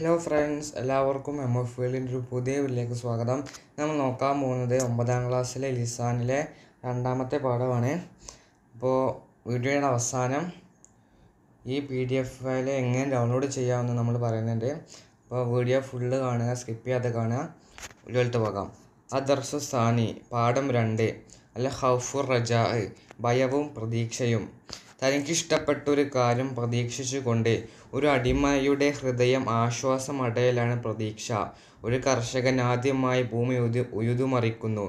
Hello friends എല്ലാവർക്കും M F വേൾഡിൻ്റെ ഒരു പുതിയ വീട്ടിലേക്ക് സ്വാഗതം നമ്മൾ നോക്കാൻ പോകുന്നത് ഒമ്പതാം ക്ലാസ്സിലെ ലിസാനിലെ രണ്ടാമത്തെ പാഠമാണ് അപ്പോൾ വീഡിയോയുടെ അവസാനം ഈ പി ഡി എഫ് ഫയൽ എങ്ങനെ ഡൗൺലോഡ് ചെയ്യാമെന്ന് നമ്മൾ പറയുന്നുണ്ട് അപ്പോൾ വീഡിയോ ഫുള്ള് കാണുക സ്കിപ്പ് ചെയ്യാതെ കാണുക വീഡിയോയിലത്തെ പോകാം അദർസു സാനി പാഠം രണ്ട് അല്ല ഹൗഫുർ റജാ ഭയവും പ്രതീക്ഷയും തനിക്കിഷ്ടപ്പെട്ടൊരു കാര്യം പ്രതീക്ഷിച്ചുകൊണ്ട് ഒരു അടിമയുടെ ഹൃദയം ആശ്വാസമടയലാണ് പ്രതീക്ഷ. ഒരു കർഷകൻ ആദ്യമായി ഭൂമി ഉഴുതുമറിക്കുന്നു.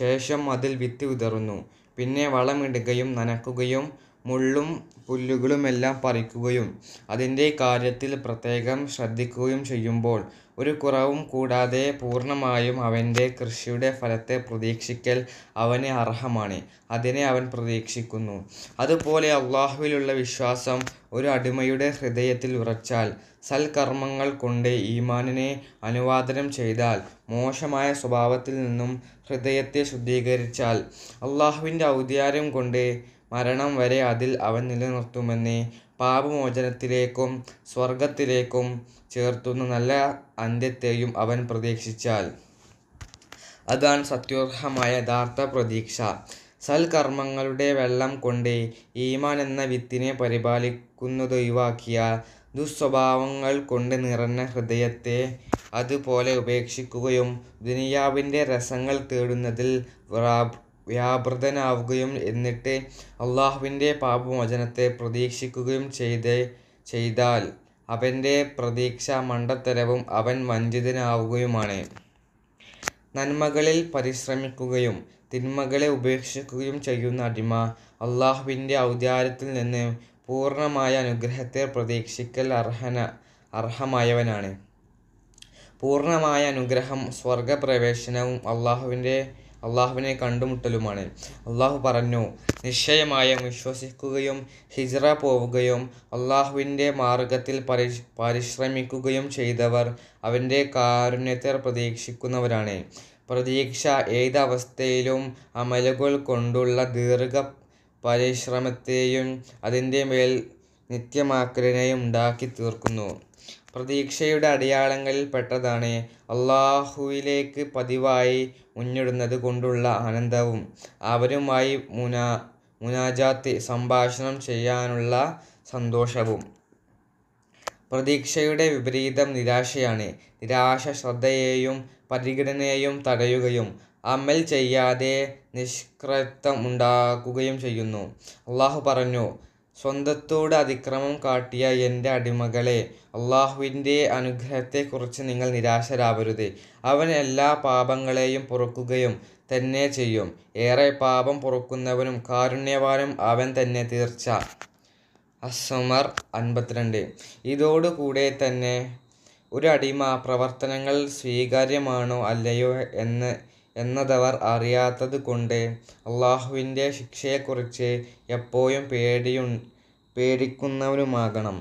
ശേഷം അതിൽ വിത്ത് വിതറുന്നു. പിന്നെ വളമിടുകയും നനക്കുകയും മുള്ളും പുല്ലുകളുമെല്ലാം പറിക്കുകയും അതിൻ്റെ കാര്യത്തിൽ പ്രത്യേകം ശ്രദ്ധിക്കുകയും ചെയ്യുമ്പോൾ ഒരു കുറവും കൂടാതെ പൂർണ്ണമായും അവൻ്റെ കൃഷിയുടെ ഫലത്തെ പ്രതീക്ഷിക്കൽ അവന് അർഹമാണ് അതിനെ അവൻ പ്രതീക്ഷിക്കുന്നു അതുപോലെ അള്ളാഹുവിലുള്ള വിശ്വാസം ഒരു അടിമയുടെ ഹൃദയത്തിൽ ഉറച്ചാൽ സൽക്കർമ്മങ്ങൾ കൊണ്ട് ഈമാനിനെ അനുവാദനം ചെയ്താൽ മോശമായ സ്വഭാവത്തിൽ നിന്നും ഹൃദയത്തെ ശുദ്ധീകരിച്ചാൽ അള്ളാഹുവിൻ്റെ ഔദാര്യം കൊണ്ട് മരണം വരെ അതിൽ അവൻ നിലനിർത്തുമെന്നേ പാപമോചനത്തിലേക്കും സ്വർഗത്തിലേക്കും ചേർത്തുന്ന നല്ല അന്ത്യത്തെയും അവൻ പ്രതീക്ഷിച്ചാൽ അതാണ് സത്യോർഹമായ യഥാർത്ഥ പ്രതീക്ഷ സൽകർമ്മങ്ങളുടെ വെള്ളം കൊണ്ട് ഈമാൻ എന്ന വിത്തിനെ പരിപാലിക്കുന്നതൊഴിവാക്കിയാൽ ദുസ്വഭാവങ്ങൾ കൊണ്ട് നിറഞ്ഞ ഹൃദയത്തെ അതുപോലെ ഉപേക്ഷിക്കുകയും ദുനിയാവിൻ്റെ രസങ്ങൾ തേടുന്നതിൽ വ്യാപൃതനാവുകയും എന്നിട്ട് അള്ളാഹുവിൻ്റെ പാപമോചനത്തെ പ്രതീക്ഷിക്കുകയും ചെയ്ത് ചെയ്താൽ അവൻ്റെ പ്രതീക്ഷ മണ്ടത്തരവും അവൻ വഞ്ചിതനാവുകയുമാണ് നന്മകളിൽ പരിശ്രമിക്കുകയും തിന്മകളെ ഉപേക്ഷിക്കുകയും ചെയ്യുന്ന അടിമ അള്ളാഹുവിൻ്റെ ഔദാര്യത്തിൽ നിന്ന് പൂർണ്ണമായ അനുഗ്രഹത്തെ പ്രതീക്ഷിക്കൽ അർഹന അർഹമായവനാണ് പൂർണ്ണമായ അനുഗ്രഹം സ്വർഗപ്രവേശനവും അള്ളാഹുവിൻ്റെ അള്ളാഹുവിനെ കണ്ടുമുട്ടലുമാണ് അള്ളാഹു പറഞ്ഞു നിശ്ചയമായും വിശ്വസിക്കുകയും ഹിജ്റ പോവുകയും അള്ളാഹുവിൻ്റെ മാർഗത്തിൽ പരി പരിശ്രമിക്കുകയും ചെയ്തവർ അവൻ്റെ കാരുണ്യത്തെ പ്രതീക്ഷിക്കുന്നവരാണ് പ്രതീക്ഷ ഏതവസ്ഥയിലും അമലുകൾ കൊണ്ടുള്ള ദീർഘ പരിശ്രമത്തെയും അതിൻ്റെ മേൽ നിത്യമാക്കലിനെയും ഉണ്ടാക്കി തീർക്കുന്നു പ്രതീക്ഷയുടെ അടയാളങ്ങളിൽ പെട്ടതാണ് അള്ളാഹുവിലേക്ക് പതിവായി മുന്നിടുന്നത് കൊണ്ടുള്ള ആനന്ദവും അവരുമായി മുനാ മുനാജാത്ത് സംഭാഷണം ചെയ്യാനുള്ള സന്തോഷവും പ്രതീക്ഷയുടെ വിപരീതം നിരാശയാണ് നിരാശ ശ്രദ്ധയെയും പരിഗണനയെയും തടയുകയും അമൽ ചെയ്യാതെ നിഷ്ക്രത്വം ഉണ്ടാക്കുകയും ചെയ്യുന്നു അള്ളാഹു പറഞ്ഞു സ്വന്തത്തോട് അതിക്രമം കാട്ടിയ എൻ്റെ അടിമകളെ അള്ളാഹുവിൻ്റെ അനുഗ്രഹത്തെക്കുറിച്ച് നിങ്ങൾ നിരാശരാവരുത് അവൻ എല്ലാ പാപങ്ങളെയും പൊറുക്കുകയും തന്നെ ചെയ്യും ഏറെ പാപം പൊറുക്കുന്നവനും കാരുണ്യവാനും അവൻ തന്നെ തീർച്ച അസുമർ അൻപത്തിരണ്ട് ഇതോടുകൂടെ തന്നെ ഒരു അടിമ പ്രവർത്തനങ്ങൾ സ്വീകാര്യമാണോ അല്ലയോ എന്ന് എന്നതവർ അറിയാത്തതുകൊണ്ട് അള്ളാഹുവിൻ്റെ ശിക്ഷയെക്കുറിച്ച് എപ്പോഴും പേടിയു പേടിക്കുന്നവരുമാകണം.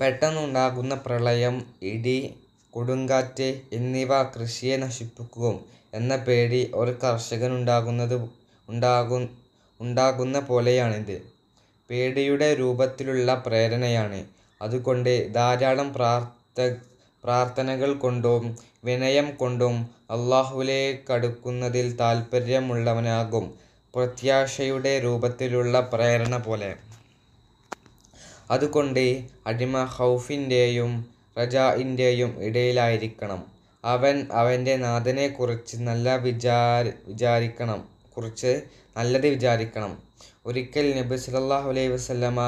പെട്ടെന്നുണ്ടാകുന്ന പ്രളയം, ഇടി, കൊടുങ്കാറ്റ് എന്നിവ കൃഷിയെ നശിപ്പിക്കും എന്ന പേടി ഒരു കർഷകനുണ്ടാകുന്നത് ഉണ്ടാകുന്ന പോലെയാണിത്. പേടിയുടെ രൂപത്തിലുള്ള പ്രേരണയാണ്. അതുകൊണ്ട് ധാരാളം പ്രാർത്ഥനകൾ കൊണ്ടും വിനയം കൊണ്ടും അള്ളാഹുലേക്ക് അടുക്കുന്നതിൽ താൽപ്പര്യമുള്ളവനാകും പ്രത്യാശയുടെ രൂപത്തിലുള്ള പ്രേരണ പോലെ അതുകൊണ്ട് അടിമ ഹൗഫിൻ്റെയും റജാഇൻ്റെയും ഇടയിലായിരിക്കണം അവൻ അവൻ്റെ നാഥനെക്കുറിച്ച് നല്ല വിചാരി വിചാരിക്കണം കുറിച്ച് നല്ലത് വിചാരിക്കണം ഒരിക്കൽ നബി സല്ലാഹു അലൈഹി വസ്ലമ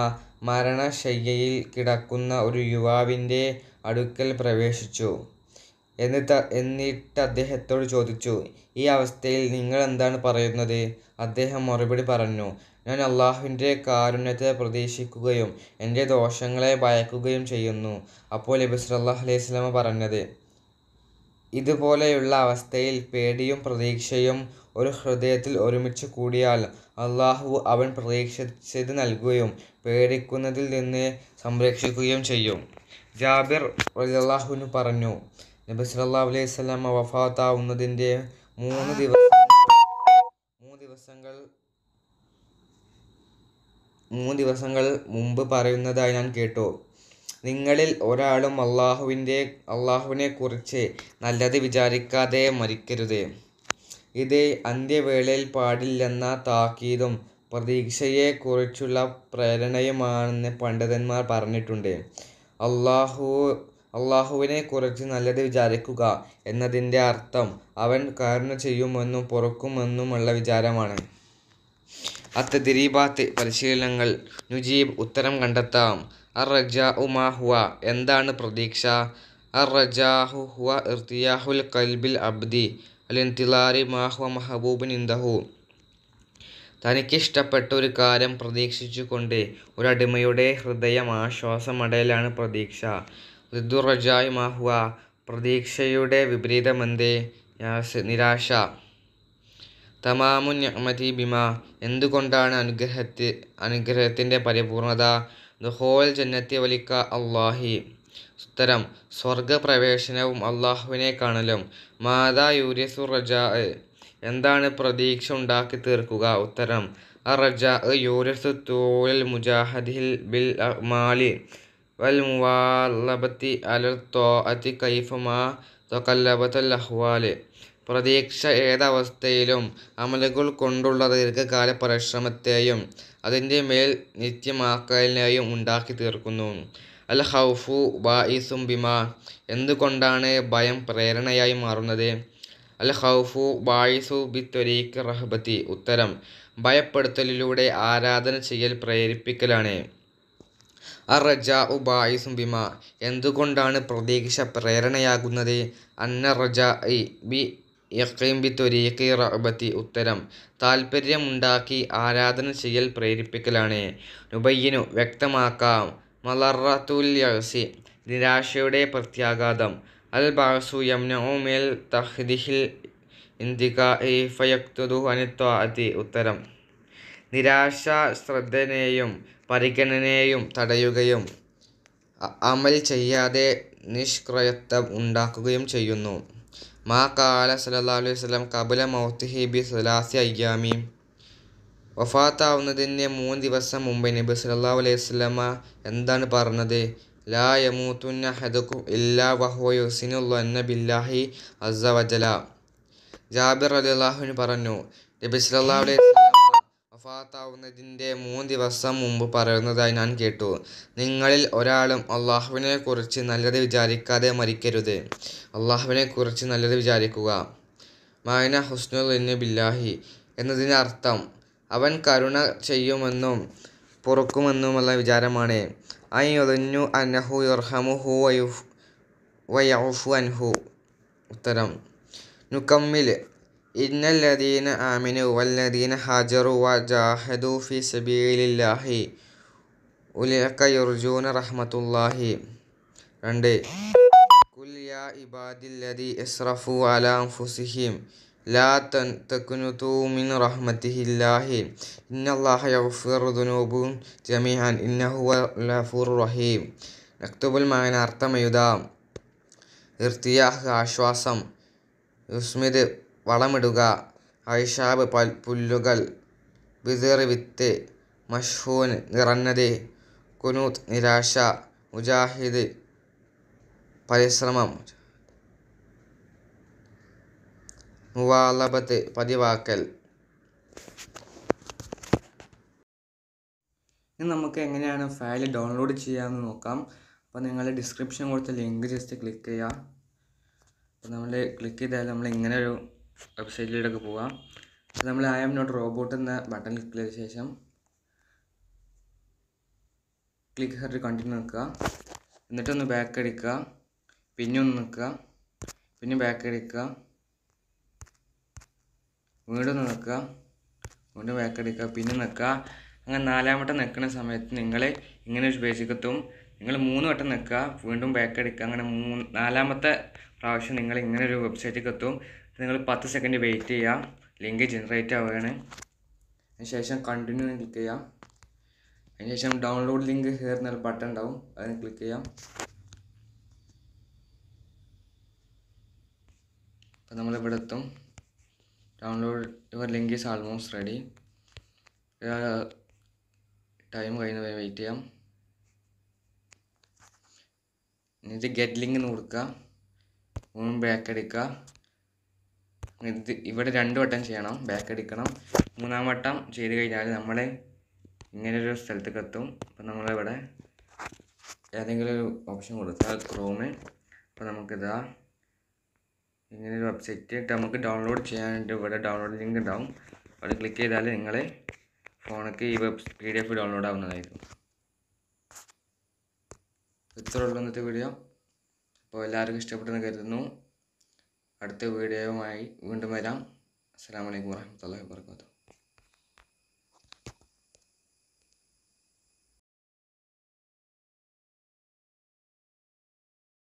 മരണശയ്യയിൽ കിടക്കുന്ന ഒരു യുവാവിൻ്റെ അടുക്കൽ പ്രവേശിച്ചു എന്നിട്ട് എന്നിട്ട് അദ്ദേഹത്തോട് ചോദിച്ചു ഈ അവസ്ഥയിൽ നിങ്ങൾ എന്താണ് പറയുന്നത് അദ്ദേഹം മറുപടി പറഞ്ഞു ഞാൻ അള്ളാഹുവിൻ്റെ കാരുണ്യത്തെ പ്രതീക്ഷിക്കുകയും എൻ്റെ ദോഷങ്ങളെ ഭയക്കുകയും ചെയ്യുന്നു അപ്പോൾ നബി സല്ലാഹു അലൈഹി സ്വലമ പറഞ്ഞത് ഇതുപോലെയുള്ള അവസ്ഥയിൽ പേടിയും പ്രതീക്ഷയും ഒരു ഹൃദയത്തിൽ ഒരുമിച്ച് കൂടിയാൽ അള്ളാഹു അവൻ പ്രതീക്ഷിച്ചത് നൽകുകയും പേടിക്കുന്നതിൽ നിന്ന് സംരക്ഷിക്കുകയും ചെയ്യും ജാബിർ അള്ളാഹുവിന് പറഞ്ഞു നബി സല്ലാ അലൈഹി സ്വലാമ വഫാത്താവുന്നതിൻ്റെ മൂന്ന് ദിവസം മൂന്ന് ദിവസങ്ങൾ മൂന്ന് ദിവസങ്ങൾ മുമ്പ് പറയുന്നതായി ഞാൻ കേട്ടു നിങ്ങളിൽ ഒരാളും അള്ളാഹുവിൻ്റെ അള്ളാഹുവിനെ കുറിച്ച് നല്ലത് വിചാരിക്കാതെ മരിക്കരുത് ഇത് അന്ത്യവേളയിൽ പാടില്ലെന്ന താക്കീതും പ്രതീക്ഷയെക്കുറിച്ചുള്ള പ്രേരണയുമാണെന്ന് പണ്ഡിതന്മാർ പറഞ്ഞിട്ടുണ്ട് അള്ളാഹു അള്ളാഹുവിനെക്കുറിച്ച് നല്ലത് വിചാരിക്കുക എന്നതിൻ്റെ അർത്ഥം അവൻ കരുണ ചെയ്യുമെന്നും പൊറുക്കുമെന്നുമുള്ള വിചാരമാണ് അത്ത് ദിരീബാത്ത് പരിശീലനങ്ങൾ നുജീബ് ഉത്തരം കണ്ടെത്താം അർ റജാ ഉമാ ഹുവ എന്താണ് പ്രതീക്ഷ അർ ഹുവ ഇർത്തിയാഹുൽ കൽബിൽ അബ്ദി അലിൻതിലാരി മാഹുവ മഹബൂബിൻ ഇൻദഹു തനിക്കിഷ്ടപ്പെട്ട ഒരു കാര്യം പ്രതീക്ഷിച്ചുകൊണ്ട് ഒരടിമയുടെ ഹൃദയം ആശ്വാസമടയലാണ് പ്രതീക്ഷ ദിദ്ദുറജായ് മാഹുവ പ്രതീക്ഷയുടെ വിപരീതമെന്തേ നിരാശ തമാമു ഞമതി ബിമ എന്തുകൊണ്ടാണ് അനുഗ്രഹത്തി അനുഗ്രഹത്തിൻ്റെ പരിപൂർണത ദുഹോൽ ജന്നത്തി വലിക്ക അള്ളാഹി ഉത്തരം സ്വർഗപ്രവേശനവും അള്ളാഹുവിനെ കാണലും മാതാ യൂരിസു റജ എന്താണ് പ്രതീക്ഷ ഉണ്ടാക്കി തീർക്കുക ഉത്തരം അ റജ യൂരിസു തോൽ മുജാഹദിൽ ബിൽ മാലി വൽമുവാലബത്തി അലർത്തോ അതി കൈഫുമാ തൊക്കല്ലബത്തൽ അഹ്വാല് പ്രതീക്ഷ ഏതവസ്ഥയിലും അമലുകൾ കൊണ്ടുള്ള ദീർഘകാല പരിശ്രമത്തെയും അതിൻ്റെ മേൽ നിത്യമാക്കലിനെയും ഉണ്ടാക്കി തീർക്കുന്നു അൽ ഹൗഫു ബായിസും ബിമ എന്തുകൊണ്ടാണ് ഭയം പ്രേരണയായി മാറുന്നത് അൽ ഹൗഫു ബായിസു ബി ത്വരീഖ് റഹബത്തി ഉത്തരം ഭയപ്പെടുത്തലിലൂടെ ആരാധന ചെയ്യൽ പ്രേരിപ്പിക്കലാണ് അറജാ ഉബായിസും ബിമ എന്തുകൊണ്ടാണ് പ്രതീക്ഷ പ്രേരണയാകുന്നത് അന്ന റജാ ഇ ബി ബി ത്വരീഖി റഅബത്തി ഉത്തരം താല്പര്യമുണ്ടാക്കി ആരാധന ചെയ്യൽ പ്രേരിപ്പിക്കലാണ് നുബയ്യനു വ്യക്തമാക്കാം മലറത്തുൽ യസി നിരാശയുടെ പ്രത്യാഘാതം അൽ ബാസു യംനോമിൽ തഹ്ദിഹിൽ ഇന്തിക ഇ ഫയക്തുദു അനിത്വാഅത്തി ഉത്തരം നിരാശ ശ്രദ്ധയെയും പരിഗണനയെയും തടയുകയും അമൽ ചെയ്യാതെ നിഷ്ക്രയത്വം ഉണ്ടാക്കുകയും ചെയ്യുന്നു. മാ കാല സലഹ്ലി അലൈഹി വസല്ലം മൗത്തിഹിബി ബി സലാസി അയ്യാമി. വഫാത്താവുന്നതിന് മൂന്ന് ദിവസം മുമ്പ് നബി സ്വല്ലല്ലാഹു അലൈഹി വസല്ലമ എന്താണ് പറഞ്ഞത്? ലാ യമൂതുന്ന അഹദുക്കും ഇല്ലാ വഹുവ യുഹ്സിനു ബില്ലാഹി അസ്സ വജല. ജാബിർ റളിയല്ലാഹു അൻഹു പറഞ്ഞു നബി സ്വല്ലല്ലാഹു അലൈഹി വഫാത്താവുന്നതിൻ്റെ മൂന്ന് ദിവസം മുമ്പ് പറയുന്നതായി ഞാൻ കേട്ടു നിങ്ങളിൽ ഒരാളും അള്ളാഹുവിനെക്കുറിച്ച് നല്ലത് വിചാരിക്കാതെ മരിക്കരുത് അള്ളാഹുവിനെക്കുറിച്ച് നല്ലത് വിചാരിക്കുക മായന ഹുസ്നുൽ ബില്ലാഹി എന്നതിൻ്റെ അർത്ഥം അവൻ കരുണ ചെയ്യുമെന്നും പൊറുക്കുമെന്നുമുള്ള വിചാരമാണ് ഐ ഒലഞ്ഞു അനഹു ഹു വയുഫ് വയഫു അൻഹു ഉത്തരം നുക്കമ്മിൽ إن الذين آمنوا والذين هاجروا وجاهدوا في سبيل الله أولئك يرجون رحمة الله رندي قل يا عباد الذي إسرفوا على أنفسهم لا تكنتوا من رحمته الله إن الله يغفر ذنوب جميعا إنه هو الغفور الرحيم نكتب المعنى أرتم يدام ارتياح عشواصم يسمد വളമിടുക ഐഷാബ് പുല്ലുകൾ ബിദിർ വിത്ത് മശ്ഹൂൻ നിറഞ്ഞത് കുനൂത്ത് നിരാശ മുജാഹിദ് പരിശ്രമം മുവാലബത്ത് പതിവാക്കൽ ഇനി നമുക്ക് എങ്ങനെയാണ് ഫയൽ ഡൗൺലോഡ് ചെയ്യാമെന്ന് നോക്കാം അപ്പോൾ നിങ്ങൾ ഡിസ്ക്രിപ്ഷൻ കൊടുത്ത ലിങ്ക് ജസ്റ്റ് ക്ലിക്ക് ചെയ്യുക അപ്പോൾ നമ്മൾ ക്ലിക്ക് ചെയ്താൽ നമ്മൾ ഇങ്ങനെ ഒരു വെബ്സൈറ്റിലേക്ക് പോവാം അപ്പോൾ നമ്മൾ ഐ ആം നോട്ട് റോബോട്ട് എന്ന ബട്ടൺ ക്ലിക്ക് ചെയ്ത ശേഷം ക്ലിക്ക് ഹെഡ് കണ്ടിന്യൂ നിൽക്കുക എന്നിട്ടൊന്ന് ബാക്ക് അടിക്കുക പിന്നെ ഒന്ന് നിൽക്കുക പിന്നെ ബാക്ക് അടിക്കുക വീണ്ടും നിൽക്കുക വീണ്ടും ബാക്ക് അടിക്കുക പിന്നെ നിൽക്കുക അങ്ങനെ നാലാമത്തെ നിൽക്കുന്ന സമയത്ത് നിങ്ങൾ ഇങ്ങനെ ഒരു കെത്തും നിങ്ങൾ മൂന്ന് വട്ടം നിൽക്കുക വീണ്ടും ബാക്ക് അടിക്കുക അങ്ങനെ മൂന്ന് നാലാമത്തെ പ്രാവശ്യം നിങ്ങൾ ഇങ്ങനെ ഒരു വെബ്സൈറ്റിൽ എത്തും നിങ്ങൾ പത്ത് സെക്കൻഡ് വെയിറ്റ് ചെയ്യുക ലിങ്ക് ജനറേറ്റ് ആവുകയാണ് അതിനുശേഷം കണ്ടിന്യൂ ക്ലിക്ക് ചെയ്യാം അതിനുശേഷം ഡൗൺലോഡ് ലിങ്ക് ഹിയർ എന്നൊരു ബട്ടൺ ഉണ്ടാവും അതിന് ക്ലിക്ക് ചെയ്യാം അപ്പോൾ നമ്മളിവിടെ എത്തും download your link is almost ready time കഴിയുന്ന വെയിറ്റ് ചെയ്യാം എന്നിട്ട് ഗെറ്റ് ലിങ്ക് എന്ന് കൊടുക്കുക മൂന്നും ബാക്ക് അടിക്കുക ഇത് ഇവിടെ രണ്ട് വട്ടം ചെയ്യണം ബാക്ക് അടിക്കണം മൂന്നാം വട്ടം ചെയ്ത് കഴിഞ്ഞാൽ നമ്മളെ ഇങ്ങനൊരു സ്ഥലത്തേക്ക് എത്തും അപ്പം നമ്മളിവിടെ ഏതെങ്കിലും ഒരു ഓപ്ഷൻ കൊടുത്താൽ ക്രോമ് അപ്പോൾ നമുക്കിതാ ഇങ്ങനൊരു വെബ്സൈറ്റ് നമുക്ക് ഡൗൺലോഡ് ചെയ്യാനായിട്ട് ഇവിടെ ഡൗൺലോഡ് ലിങ്ക് ഉണ്ടാവും അവിടെ ക്ലിക്ക് ചെയ്താൽ നിങ്ങളെ ഫോണൊക്കെ ഈ web P D F download ആവുന്നതായിരിക്കും ഇത്രയുള്ളൂ ഇന്നത്തെ വീഡിയോ അപ്പോൾ എല്ലാവർക്കും ഇഷ്ടപ്പെട്ടെന്ന് കരുതുന്നു അടുത്ത വീഡിയോയുമായി വീണ്ടും വരാം അസ്സാം വലൈക്കും വാഹമത്തല്ലാ വാബർക്കാത്തു